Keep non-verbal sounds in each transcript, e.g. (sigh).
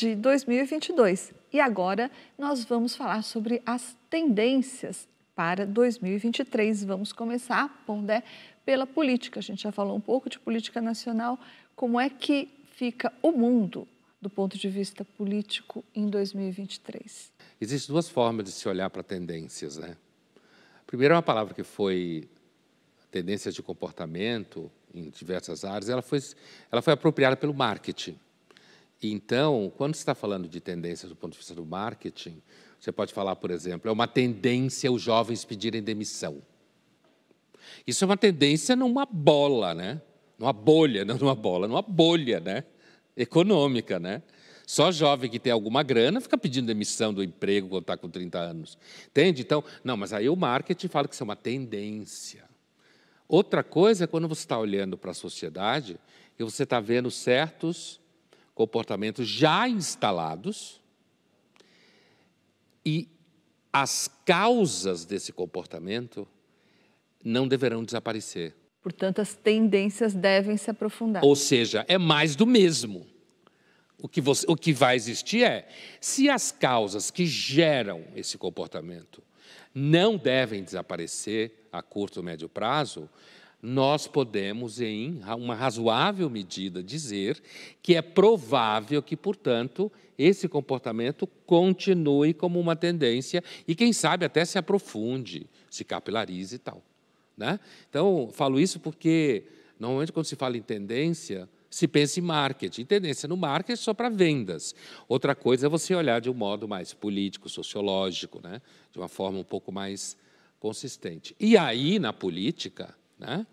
de 2022. E agora nós vamos falar sobre as tendências para 2023. Vamos começar, Pondé, pela política. A gente já falou um pouco de política nacional, como é que fica o mundo do ponto de vista político em 2023? Existem duas formas de se olhar para tendências, né? Primeiro, uma palavra que foi tendências de comportamento em diversas áreas, ela foi, ela foi apropriada pelo marketing. Então, quando você está falando de tendências do ponto de vista do marketing, você pode falar, por exemplo, é uma tendência os jovens pedirem demissão. Isso é uma tendência numa bola, né? Numa bolha, (laughs) não numa bola, numa bolha, né? Econômica, né? Só jovem que tem alguma grana fica pedindo demissão do emprego quando está com 30 anos. Entende? Então, não, mas aí o marketing fala que isso é uma tendência. Outra coisa é quando você está olhando para a sociedade e você está vendo certos comportamentos já instalados e as causas desse comportamento não deverão desaparecer. Portanto, as tendências devem se aprofundar. Ou seja, é mais do mesmo. O que, você, o que vai existir é se as causas que geram esse comportamento não devem desaparecer a curto ou médio prazo, nós podemos, em uma razoável medida, dizer que é provável que, portanto, esse comportamento continue como uma tendência e, quem sabe, até se aprofunde, se capilarize e tal. Né? Então, falo isso porque, normalmente, quando se fala em tendência, se pensa em marketing. Tendência no marketing é só para vendas. Outra coisa é você olhar de um modo mais político, sociológico, né? de uma forma um pouco mais consistente. E aí, na política, né?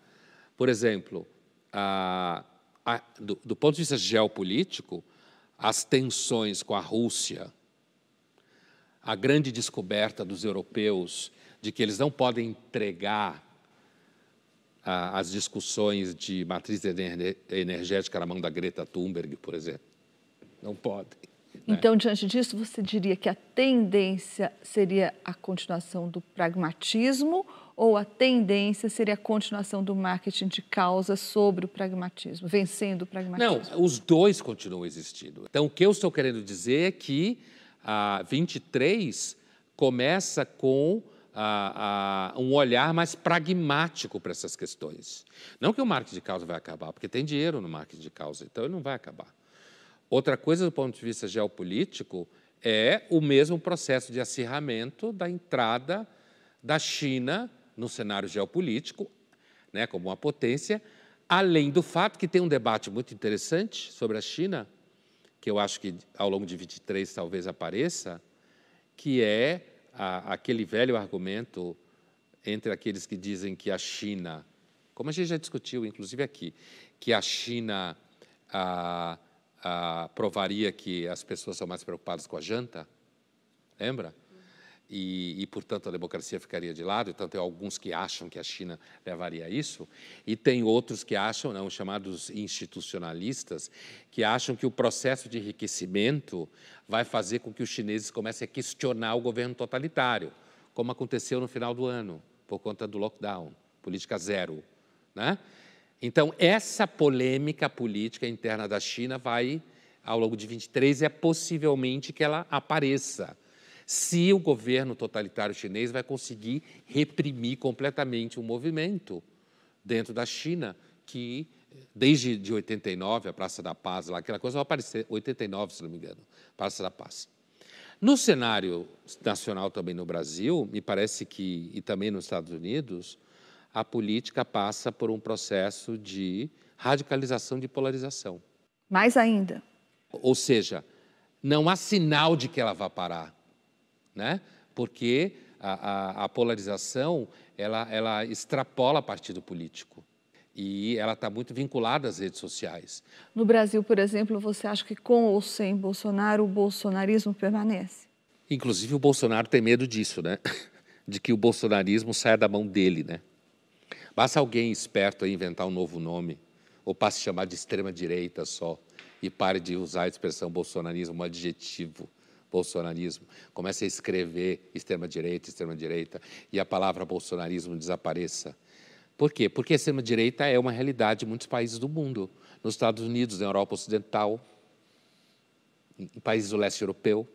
Por exemplo, a, a, do, do ponto de vista geopolítico, as tensões com a Rússia, a grande descoberta dos europeus de que eles não podem entregar as discussões de matriz energética na mão da Greta Thunberg, por exemplo. Não podem. Né? Então, diante disso, você diria que a tendência seria a continuação do pragmatismo ou a tendência seria a continuação do marketing de causa sobre o pragmatismo, vencendo o pragmatismo? Não, os dois continuam existindo. Então, o que eu estou querendo dizer é que a 23 começa com a, ah, a, ah, um olhar mais pragmático para essas questões. Não que o marketing de causa vai acabar, porque tem dinheiro no marketing de causa, então ele não vai acabar. Outra coisa, do ponto de vista geopolítico, é o mesmo processo de acirramento da entrada da China no cenário geopolítico, né, como uma potência, além do fato que tem um debate muito interessante sobre a China, que eu acho que ao longo de 23 talvez apareça, que é a, aquele velho argumento entre aqueles que dizem que a China, como a gente já discutiu, inclusive aqui, que a China a, a, provaria que as pessoas são mais preocupadas com a janta, lembra? e, e, portanto, a democracia ficaria de lado, e então, tanto alguns que acham que a China levaria a isso, e tem outros que acham, não, chamados institucionalistas, que acham que o processo de enriquecimento vai fazer com que os chineses comecem a questionar o governo totalitário, como aconteceu no final do ano, por conta do lockdown, política zero. Né? Então, essa polêmica política interna da China vai, ao longo de 23, é possivelmente que ela apareça se o governo totalitário chinês vai conseguir reprimir completamente o um movimento dentro da China que desde de 89 a Praça da Paz lá aquela coisa vai aparecer 89 se não me engano Praça da Paz no cenário nacional também no Brasil me parece que e também nos Estados Unidos a política passa por um processo de radicalização de polarização mais ainda ou seja não há sinal de que ela vá parar né? porque a, a, a polarização ela, ela extrapola partido político e ela está muito vinculada às redes sociais. No Brasil, por exemplo, você acha que com ou sem Bolsonaro, o bolsonarismo permanece? Inclusive, o Bolsonaro tem medo disso, né? (laughs) De que o bolsonarismo saia da mão dele, né? Basta alguém esperto inventar um novo nome, ou passe a chamar de extrema-direita só, e pare de usar a expressão bolsonarismo, um adjetivo bolsonarismo, comece a escrever extrema-direita, extrema-direita, e a palavra bolsonarismo desapareça. Por quê? Porque a extrema-direita é uma realidade em muitos países do mundo, nos Estados Unidos, na Europa Ocidental, em países do leste europeu.